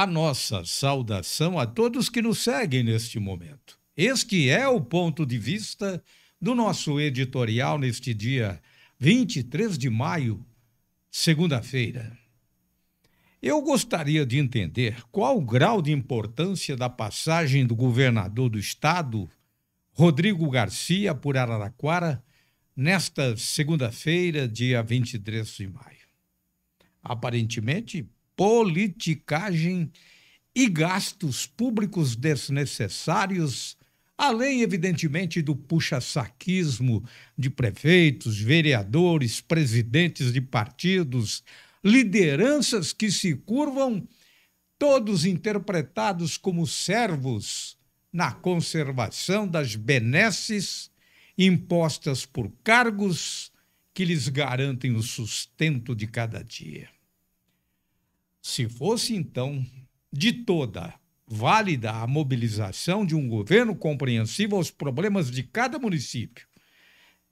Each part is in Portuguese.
a nossa saudação a todos que nos seguem neste momento. Este é o ponto de vista do nosso editorial neste dia 23 de maio, segunda-feira. Eu gostaria de entender qual o grau de importância da passagem do governador do estado, Rodrigo Garcia, por Araraquara, nesta segunda-feira, dia 23 de maio. Aparentemente, politicagem e gastos públicos desnecessários, além, evidentemente, do puxa-saquismo de prefeitos, vereadores, presidentes de partidos, lideranças que se curvam, todos interpretados como servos na conservação das benesses impostas por cargos que lhes garantem o sustento de cada dia. Se fosse, então, de toda válida a mobilização de um governo compreensivo aos problemas de cada município,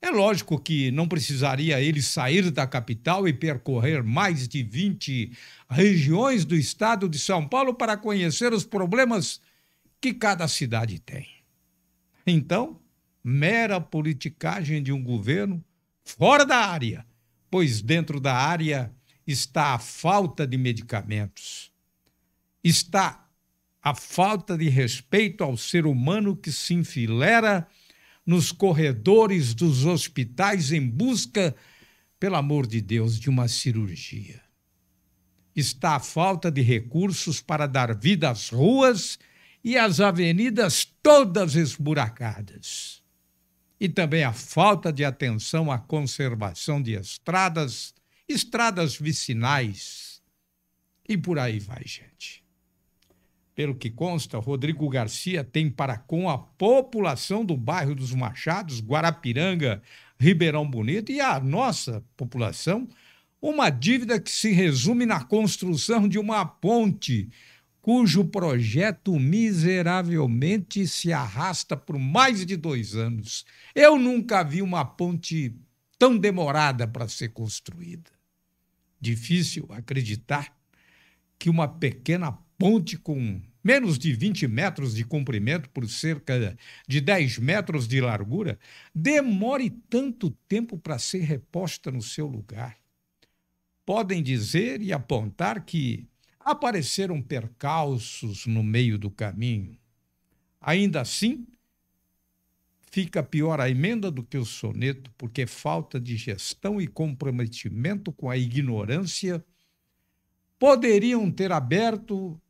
é lógico que não precisaria ele sair da capital e percorrer mais de 20 regiões do estado de São Paulo para conhecer os problemas que cada cidade tem. Então, mera politicagem de um governo fora da área, pois dentro da área está a falta de medicamentos, está a falta de respeito ao ser humano que se enfilera nos corredores dos hospitais em busca, pelo amor de Deus, de uma cirurgia. Está a falta de recursos para dar vida às ruas e às avenidas todas esburacadas. E também a falta de atenção à conservação de estradas estradas vicinais e por aí vai, gente. Pelo que consta, Rodrigo Garcia tem para com a população do bairro dos Machados, Guarapiranga, Ribeirão Bonito e a nossa população uma dívida que se resume na construção de uma ponte, cujo projeto miseravelmente se arrasta por mais de dois anos. Eu nunca vi uma ponte tão demorada para ser construída. Difícil acreditar que uma pequena ponte com menos de 20 metros de comprimento por cerca de 10 metros de largura demore tanto tempo para ser reposta no seu lugar. Podem dizer e apontar que apareceram percalços no meio do caminho. Ainda assim, Fica pior a emenda do que o soneto, porque é falta de gestão e comprometimento com a ignorância poderiam ter aberto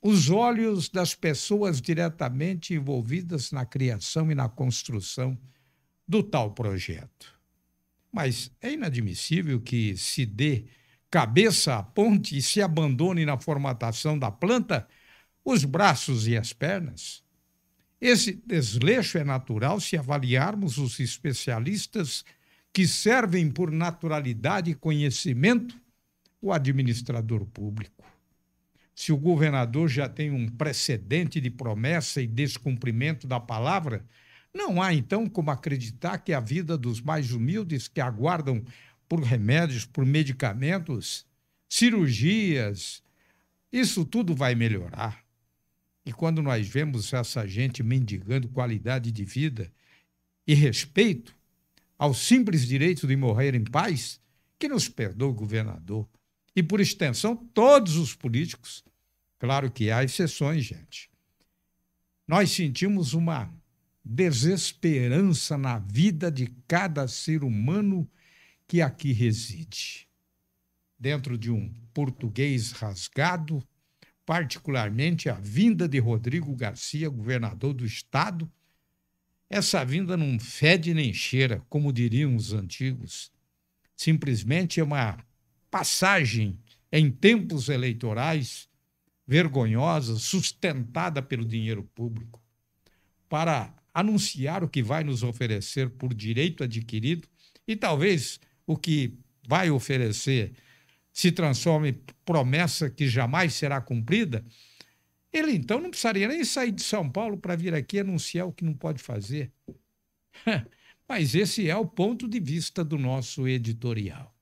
os olhos das pessoas diretamente envolvidas na criação e na construção do tal projeto. Mas é inadmissível que se dê cabeça à ponte e se abandone na formatação da planta os braços e as pernas. Esse desleixo é natural se avaliarmos os especialistas que servem por naturalidade e conhecimento o administrador público. Se o governador já tem um precedente de promessa e descumprimento da palavra, não há então como acreditar que a vida dos mais humildes que aguardam por remédios, por medicamentos, cirurgias, isso tudo vai melhorar. E quando nós vemos essa gente mendigando qualidade de vida e respeito ao simples direito de morrer em paz, que nos perdoa o governador e, por extensão, todos os políticos. Claro que há exceções, gente. Nós sentimos uma desesperança na vida de cada ser humano que aqui reside. Dentro de um português rasgado, particularmente a vinda de Rodrigo Garcia, governador do Estado. Essa vinda não fede nem cheira, como diriam os antigos. Simplesmente é uma passagem em tempos eleitorais vergonhosa, sustentada pelo dinheiro público, para anunciar o que vai nos oferecer por direito adquirido e talvez o que vai oferecer se transforma em promessa que jamais será cumprida, ele então não precisaria nem sair de São Paulo para vir aqui anunciar o que não pode fazer. Mas esse é o ponto de vista do nosso editorial.